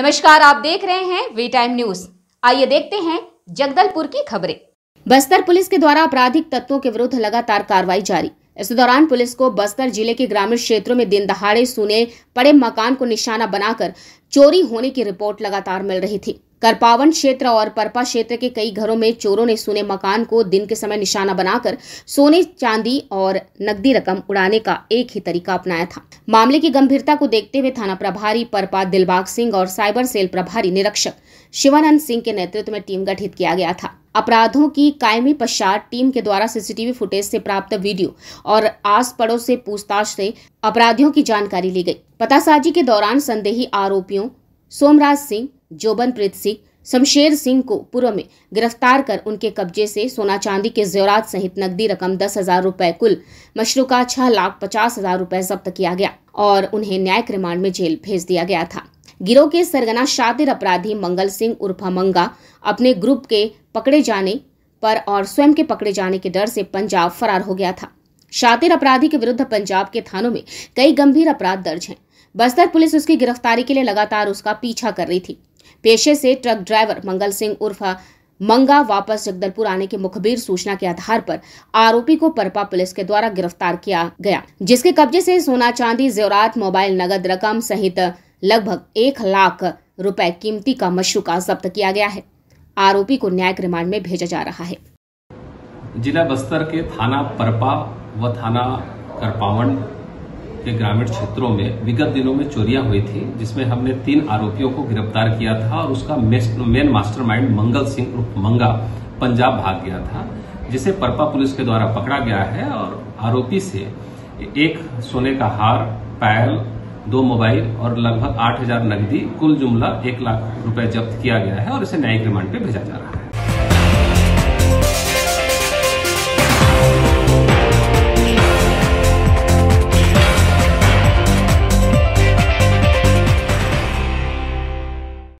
नमस्कार आप देख रहे हैं वी टाइम न्यूज आइए देखते हैं जगदलपुर की खबरें बस्तर पुलिस के द्वारा आपराधिक तत्वों के विरुद्ध लगातार कार्रवाई जारी इस दौरान पुलिस को बस्तर जिले के ग्रामीण क्षेत्रों में दिन दहाड़े सुने पड़े मकान को निशाना बनाकर चोरी होने की रिपोर्ट लगातार मिल रही थी करपावन क्षेत्र और परपा क्षेत्र के कई घरों में चोरों ने सुने मकान को दिन के समय निशाना बनाकर सोने चांदी और नकदी रकम उड़ाने का एक ही तरीका अपनाया था मामले की गंभीरता को देखते हुए थाना प्रभारी परपा दिलबाग सिंह और साइबर सेल प्रभारी निरीक्षक शिवानंद सिंह के नेतृत्व में टीम गठित किया गया था अपराधों की कायमी पश्चात टीम के द्वारा सीसीटीवी फुटेज से प्राप्त वीडियो और आस पड़ोस से पूछताछ से अपराधियों की जानकारी ली गई पतासाजी के दौरान संदेही आरोपियों सोमराज सिंह जोबनप्रीत सिंह शमशेर सिंह को पूर्व में गिरफ्तार कर उनके कब्जे से सोना चांदी के जेवरात सहित नकदी रकम दस हजार रुपए कुल मशरू का छह लाख पचास हजार रुपए जब्त किया गया और उन्हें न्यायिक रिमांड में जेल भेज दिया गया था गिरोह के सरगना शातिर अपराधी मंगल सिंह उर्फा मंगा अपने ग्रुप के पकड़े जाने पर और स्वयं के पकड़े जाने के डर से पंजाब फरार हो गया था शातिर अपराधी के विरुद्ध पंजाब के थानों में कई गंभीर अपराध दर्ज हैं बस्तर पुलिस उसकी गिरफ्तारी के लिए लगातार उसका पीछा कर रही थी पेशे से ट्रक ड्राइवर मंगल सिंह उर्फा मंगा वापस जगदलपुर आने की मुखबिर सूचना के आधार पर आरोपी को परपा पुलिस के द्वारा गिरफ्तार किया गया जिसके कब्जे से सोना चांदी जेवरात मोबाइल नगद रकम सहित लगभग एक लाख रुपए कीमती का मशरूका जब्त किया गया है आरोपी को न्यायिक रिमांड में भेजा जा रहा है जिला बस्तर के थाना परपा व थाना करपावन के ग्रामीण क्षेत्रों में विगत दिनों में चोरियां हुई थी जिसमें हमने तीन आरोपियों को गिरफ्तार किया था और उसका मेन मास्टरमाइंड मंगल सिंह उर्फ मंगा पंजाब भाग गया था जिसे परपा पुलिस के द्वारा पकड़ा गया है और आरोपी से एक सोने का हार पायल दो मोबाइल और लगभग आठ हजार नकदी कुल जुमला एक लाख रुपए जब्त किया गया है और इसे न्यायिक रिमांड पे भेजा जा रहा है